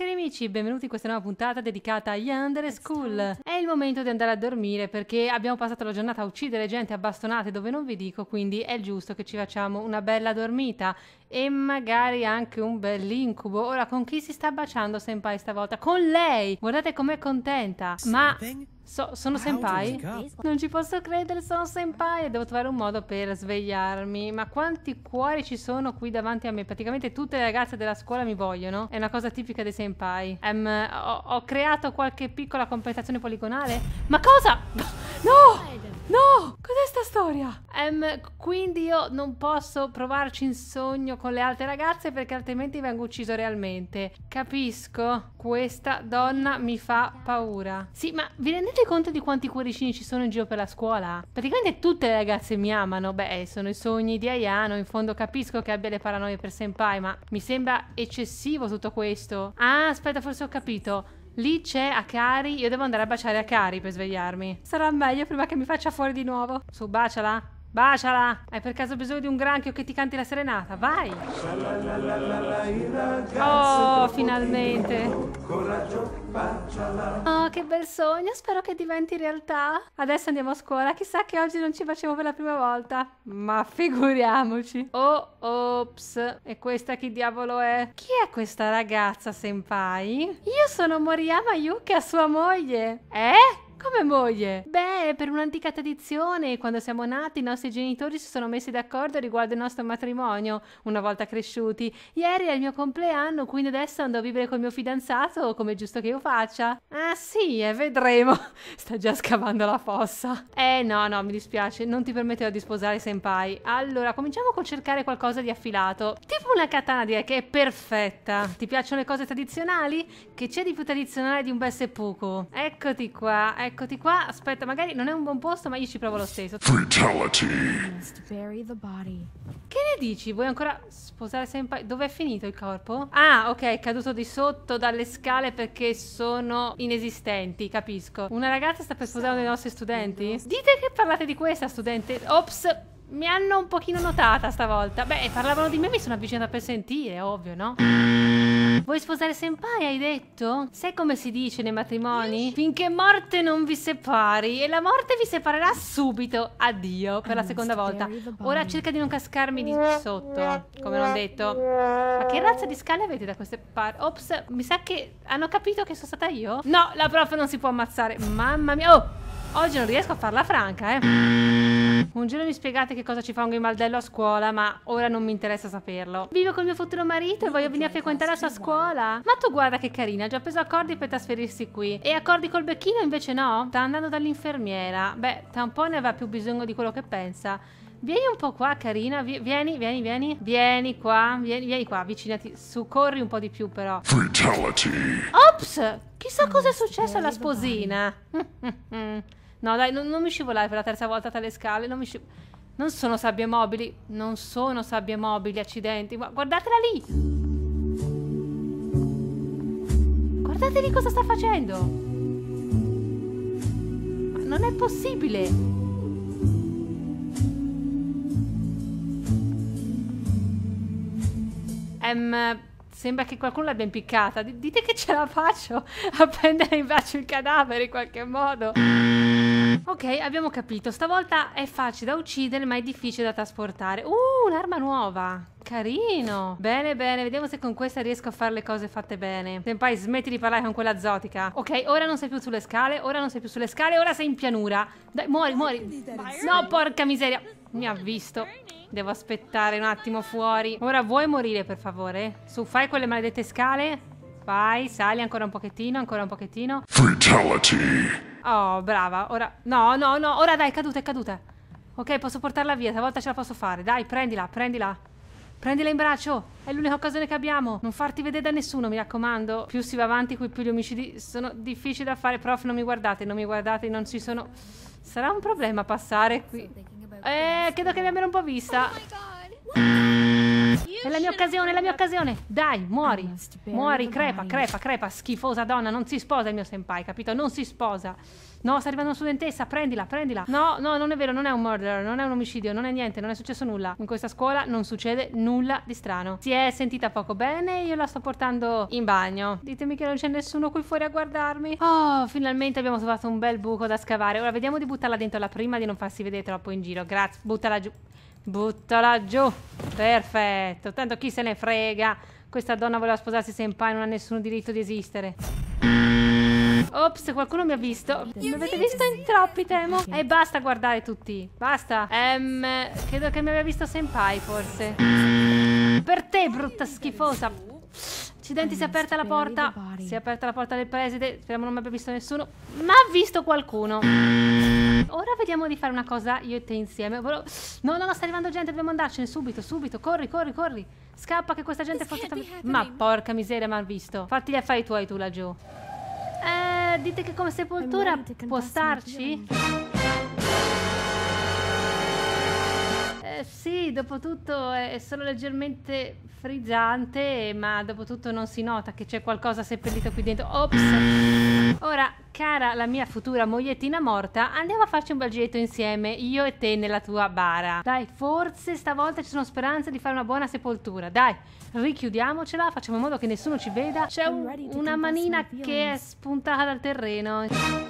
Cari amici, benvenuti in questa nuova puntata dedicata a Yandere esatto. School. È il momento di andare a dormire perché abbiamo passato la giornata a uccidere gente a bastonate dove non vi dico, quindi è giusto che ci facciamo una bella dormita e magari anche un bel incubo. Ora, con chi si sta baciando Senpai stavolta? Con lei! Guardate com'è contenta! Ma... So, sono senpai? Non ci posso credere, sono senpai e devo trovare un modo per svegliarmi. Ma quanti cuori ci sono qui davanti a me? Praticamente tutte le ragazze della scuola mi vogliono. È una cosa tipica dei senpai. Um, ho, ho creato qualche piccola compensazione poligonale? Ma cosa? No! No! Cos'è sta storia? Um, quindi io non posso provarci in sogno con le altre ragazze perché altrimenti vengo ucciso realmente. Capisco. Questa donna mi fa paura. Sì, ma vi rendete conto di quanti cuoricini ci sono in giro per la scuola? Praticamente tutte le ragazze mi amano. Beh, sono i sogni di Ayano. In fondo capisco che abbia le paranoie per senpai, ma mi sembra eccessivo tutto questo. Ah, aspetta, forse ho capito. Lì c'è Akari, io devo andare a baciare Akari per svegliarmi. Sarà meglio prima che mi faccia fuori di nuovo. Su, baciala. Baciala! Hai per caso bisogno di un granchio che ti canti la serenata? Vai! Oh, finalmente! Oh, che bel sogno! Spero che diventi realtà! Adesso andiamo a scuola. Chissà che oggi non ci facciamo per la prima volta. Ma figuriamoci! Oh, ops! E questa chi diavolo è? Chi è questa ragazza, senpai? Io sono Moriyama Yuka, sua moglie! Eh? Come moglie? Beh, per un'antica tradizione, quando siamo nati i nostri genitori si sono messi d'accordo riguardo il nostro matrimonio, una volta cresciuti. Ieri è il mio compleanno, quindi adesso andrò a vivere col mio fidanzato, come è giusto che io faccia. Ah sì, e eh, vedremo. Sta già scavando la fossa. Eh no, no, mi dispiace, non ti permetterò di sposare Senpai. Allora, cominciamo col cercare qualcosa di affilato. Tipo una katana direi che è perfetta. Ti piacciono le cose tradizionali? Che c'è di più tradizionale di un bel seppuku? Eccoti qua, ecco eccoti qua. Aspetta, magari non è un buon posto, ma io ci provo lo stesso. Fatality. Che ne dici? Vuoi ancora sposare Senpai? Dov'è finito il corpo? Ah, ok, è caduto di sotto dalle scale perché sono inesistenti, capisco. Una ragazza sta per sposare uno dei nostri studenti? Dite che parlate di questa, studente. Ops, mi hanno un pochino notata stavolta. Beh, parlavano di me, mi sono avvicinata per sentire, ovvio, no? Mm. Mm. Vuoi sposare senpai, hai detto? Sai come si dice nei matrimoni? Finché morte non vi separi. E la morte vi separerà subito. Addio, per la ah, seconda volta. Ora cerca di non cascarmi di sotto, come non detto. Ma che razza di scale avete da queste parti? Ops, mi sa che hanno capito che sono stata io? No, la prof non si può ammazzare. Mamma mia. Oh, oggi non riesco a farla franca, eh. Mm. Un giorno mi spiegate che cosa ci fa un grimaldello a scuola, ma ora non mi interessa saperlo. Vivo col mio futuro marito e voglio venire a frequentare la sua scuola. Ma tu guarda che carina, ha già preso accordi per trasferirsi qui. E accordi col becchino invece no? Sta andando dall'infermiera. Beh, tra un po' ne avrà più bisogno di quello che pensa. Vieni un po' qua, carina. Vieni, vieni, vieni. Vieni qua, vieni, vieni qua, avvicinati. Succorri un po' di più, però. Fatality. Ops! Chissà cosa è successo eh, alla sposina. No, dai, non, non mi scivolare per la terza volta tra le scale. Non mi scivolare. Non sono sabbie mobili, non sono sabbie mobili, accidenti. Guardatela lì! Guardate lì cosa sta facendo! Ma non è possibile! Ehm, sembra che qualcuno l'abbia impiccata. dite che ce la faccio a prendere in braccio il cadavere in qualche modo. Ok, abbiamo capito. Stavolta è facile da uccidere, ma è difficile da trasportare. Uh, un'arma nuova. Carino. Bene, bene. Vediamo se con questa riesco a fare le cose fatte bene. Senpai, smetti di parlare con quella zotica. Ok, ora non sei più sulle scale, ora non sei più sulle scale, ora sei in pianura. Dai, muori, muori. No, porca miseria. Mi ha visto. Devo aspettare un attimo fuori. Ora vuoi morire, per favore? Su, fai quelle maledette scale. Vai, sali ancora un pochettino, ancora un pochettino. Fatality! Oh, brava. Ora... No, no, no. Ora dai, è caduta, è caduta. Ok, posso portarla via. Stavolta ce la posso fare. Dai, prendila, prendila. Prendila in braccio. È l'unica occasione che abbiamo. Non farti vedere da nessuno, mi raccomando. Più si va avanti, qui più gli omicidi sono difficili da fare. Prof, non mi guardate, non mi guardate, non ci sono... Sarà un problema passare qui. Eh, credo che mi abbiano un po' vista. Oh my God. È la mia occasione, è la mia occasione. Dai, muori. Ah, muori, crepa, crepa, crepa. Schifosa donna, non si sposa il mio senpai, capito? Non si sposa. No, sta arrivando una studentessa, prendila, prendila. No, no, non è vero, non è un murder, non è un omicidio, non è niente, non è successo nulla. In questa scuola non succede nulla di strano. Si è sentita poco bene, io la sto portando in bagno. Ditemi che non c'è nessuno qui fuori a guardarmi. Oh, finalmente abbiamo trovato un bel buco da scavare. Ora vediamo di buttarla dentro la prima di non farsi vedere troppo in giro. Grazie, buttala giù. Buttala giù. Perfetto. Tanto chi se ne frega. Questa donna voleva sposarsi senpai, eh, non ha nessun diritto di esistere. Ops, qualcuno mi ha visto. Mi avete visto in troppi, temo. E basta guardare tutti. Basta. Ehm, credo che mi abbia visto senpai, forse. Per te, brutta schifosa. Accidenti, si è aperta la porta. Si è aperta la porta del preside. Speriamo non mi abbia visto nessuno. Ma ha visto qualcuno. Ora vediamo di fare una cosa io e te insieme. No, no, no, sta arrivando gente, dobbiamo andarcene subito, subito. Corri, corri, corri. Scappa che questa gente eh forse... Eh, Ma porca miseria, mi ha visto. Fatti gli affari tuoi tu laggiù. Eh, dite che come sepoltura può starci? sì, dopo tutto è solo leggermente frizzante, ma dopo tutto non si nota che c'è qualcosa seppellito qui dentro. Ops! Ora, cara la mia futura mogliettina morta, andiamo a farci un bel giretto insieme, io e te nella tua bara. Dai, forse stavolta ci sono speranze di fare una buona sepoltura. Dai, richiudiamocela, facciamo in modo che nessuno ci veda. C'è un, una manina che è spuntata dal terreno.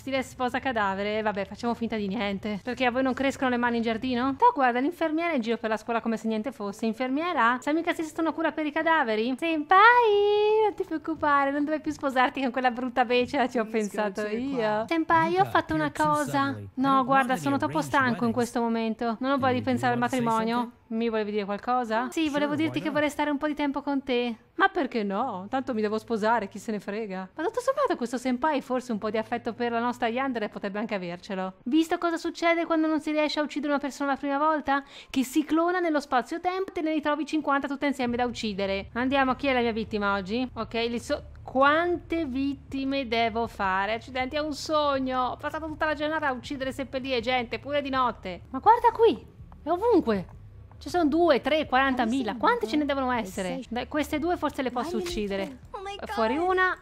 stile sposa cadavere, vabbè, facciamo finta di niente. Perché a voi non crescono le mani in giardino? No, guarda, l'infermiera in giro per la scuola come se niente fosse. Infermiera? Sai mica se esiste una cura per i cadaveri? Senpai, non ti preoccupare, non dovevi più sposarti con quella brutta becera, ci ho Please pensato io. Qua. Senpai, io ho fatto una cosa. No, guarda, sono troppo stanco in questo momento. Non ho voglia di pensare al matrimonio. Mi volevi dire qualcosa? Sì, volevo dirti che vorrei stare un po' di tempo con te. Ma perché no? Tanto mi devo sposare, chi se ne frega. Ma tutto sommato questo senpai forse un po' di affetto per la nostra Yandere potrebbe anche avercelo. Visto cosa succede quando non si riesce a uccidere una persona la prima volta? Che si clona nello spazio-tempo e te ne ritrovi 50 tutte insieme da uccidere. Andiamo, chi è la mia vittima oggi? Ok, li so... Quante vittime devo fare? Accidenti, è un sogno! Ho passato tutta la giornata a uccidere seppellie gente, pure di notte. Ma guarda qui! È ovunque! Ci sono 2, 3, 40 mila. Quante ce ne devono essere? Dai, queste due forse le posso uccidere. Oh eh, fuori una.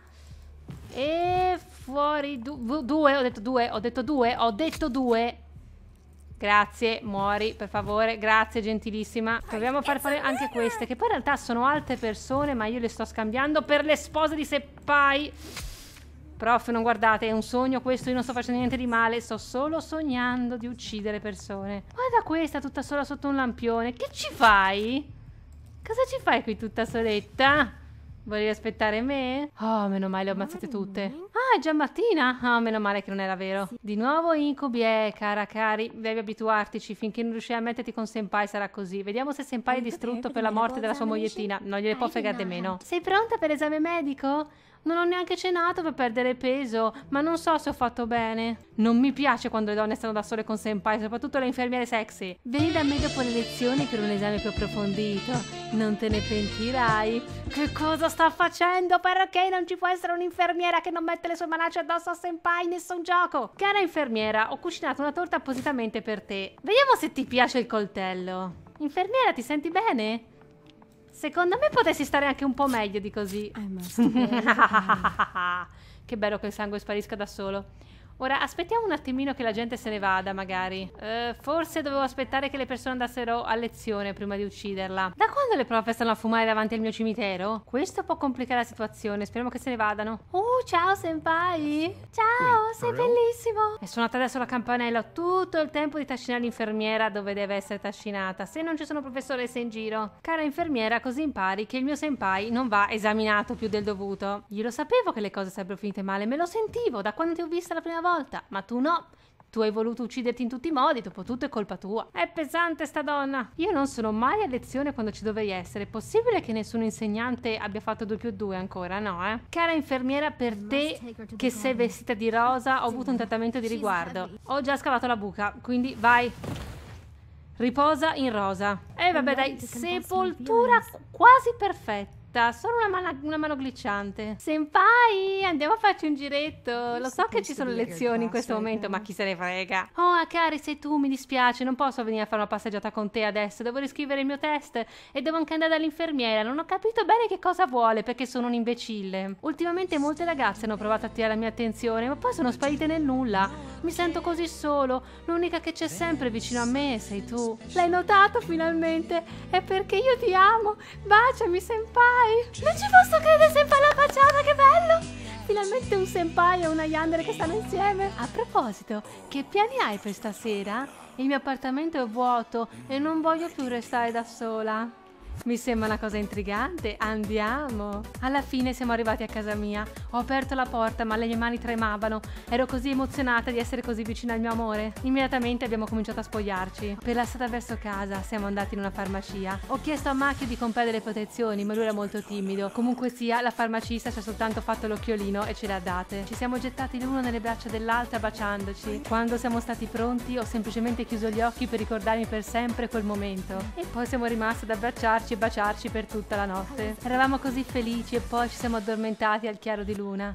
E fuori du due. Ho detto due, ho detto due, ho detto due. Grazie, muori, per favore. Grazie, gentilissima. Proviamo a far fare anche queste, che poi in realtà sono altre persone, ma io le sto scambiando per le spose di Seppai. Prof, non guardate, è un sogno questo, io non sto facendo niente di male, sto solo sognando di uccidere persone. Guarda questa tutta sola sotto un lampione, che ci fai? Cosa ci fai qui tutta soletta? Volevi aspettare me? Oh, meno male, le ho ammazzate tutte. Ah, è già mattina? Ah, meno male che non era vero. Sì. Di nuovo incubi, eh, cara cari, devi abituartici, finché non riuscirai a metterti con Senpai sarà così. Vediamo se Senpai è distrutto per la morte della sua mogliettina, non gliele può fregare di meno. Sei pronta per l'esame medico? Non ho neanche cenato per perdere peso, ma non so se ho fatto bene. Non mi piace quando le donne stanno da sole con senpai, soprattutto le infermiere sexy. Vieni da me dopo le lezioni per un esame più approfondito. Non te ne pentirai. Che cosa sta facendo? Perché non ci può essere un'infermiera che non mette le sue manacce addosso a Senpai, nessun gioco! Cara infermiera, ho cucinato una torta appositamente per te. Vediamo se ti piace il coltello. Infermiera, ti senti bene? Secondo me potessi stare anche un po' meglio di così. Eh, eh, eh. che bello che il sangue sparisca da solo. Ora, aspettiamo un attimino che la gente se ne vada, magari. Eh, forse dovevo aspettare che le persone andassero a lezione prima di ucciderla. Da quando le prove stanno a fumare davanti al mio cimitero? Questo può complicare la situazione, speriamo che se ne vadano. Uh, ciao senpai! Ciao, sei bellissimo! È suonata adesso la campanella, ho tutto il tempo di trascinare l'infermiera dove deve essere trascinata, se non ci sono professoresse in giro. Cara infermiera, così impari che il mio senpai non va esaminato più del dovuto. Io lo sapevo che le cose sarebbero finite male, me lo sentivo da quando ti ho vista la prima volta volta, ma tu no. Tu hai voluto ucciderti in tutti i modi, dopo tutto è colpa tua. È pesante sta donna. Io non sono mai a lezione quando ci dovrei essere. Possibile che nessun insegnante abbia fatto 2 più 2 ancora, no, eh? Cara infermiera, per te che sei vestita di rosa, ho avuto un trattamento di riguardo. Ho già scavato la buca, quindi vai. Riposa in rosa. E eh, vabbè dai, sepoltura quasi perfetta verità, solo una mano, una mano glitchante. Senpai, andiamo a farci un giretto. Lo so che ci sono lezioni in questo momento, ma chi se ne frega. Oh, Akari, sei tu, mi dispiace, non posso venire a fare una passeggiata con te adesso. Devo riscrivere il mio test e devo anche andare dall'infermiera. Non ho capito bene che cosa vuole perché sono un imbecille. Ultimamente molte ragazze hanno provato a attirare la mia attenzione, ma poi sono sparite nel nulla. Mi sento così solo. L'unica che c'è sempre vicino a me sei tu. L'hai notato finalmente? È perché io ti amo. Baciami, senpai senpai? Non ci posso credere, senpai la facciata, che bello! Finalmente un senpai e una yandere che stanno insieme. A proposito, che piani hai per stasera? Il mio appartamento è vuoto e non voglio più restare da sola. Mi sembra una cosa intrigante, andiamo! Alla fine siamo arrivati a casa mia, ho aperto la porta ma le mie mani tremavano, ero così emozionata di essere così vicina al mio amore. Immediatamente abbiamo cominciato a spogliarci. Per la strada verso casa siamo andati in una farmacia. Ho chiesto a Macchio di comprare delle protezioni ma lui era molto timido. Comunque sia, la farmacista ci ha soltanto fatto l'occhiolino e ce le ha date. Ci siamo gettati l'uno nelle braccia dell'altra baciandoci. Quando siamo stati pronti ho semplicemente chiuso gli occhi per ricordarmi per sempre quel momento. E poi siamo rimasti ad abbracciarci abbracciarci e baciarci per tutta la notte. Eravamo così felici e poi ci siamo addormentati al chiaro di luna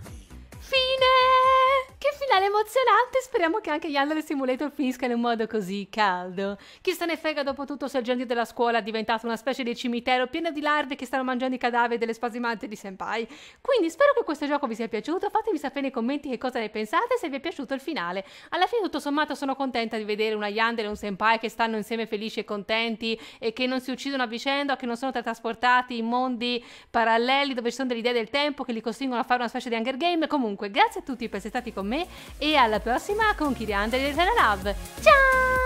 finale emozionante. Speriamo che anche Yandere Simulator finisca in un modo così caldo. Chi se ne frega, dopo tutto, se il genio della scuola è diventato una specie di cimitero pieno di larve che stanno mangiando i cadaveri delle spasimanti di senpai. Quindi spero che questo gioco vi sia piaciuto. Fatemi sapere nei commenti che cosa ne pensate e se vi è piaciuto il finale. Alla fine, tutto sommato, sono contenta di vedere una Yandere e un senpai che stanno insieme felici e contenti e che non si uccidono a vicenda, che non sono trasportati in mondi paralleli dove ci sono delle idee del tempo che li costringono a fare una specie di Hunger Game. Comunque, grazie a tutti per essere stati con me e alla prossima con Kirian del Lab. Ciao!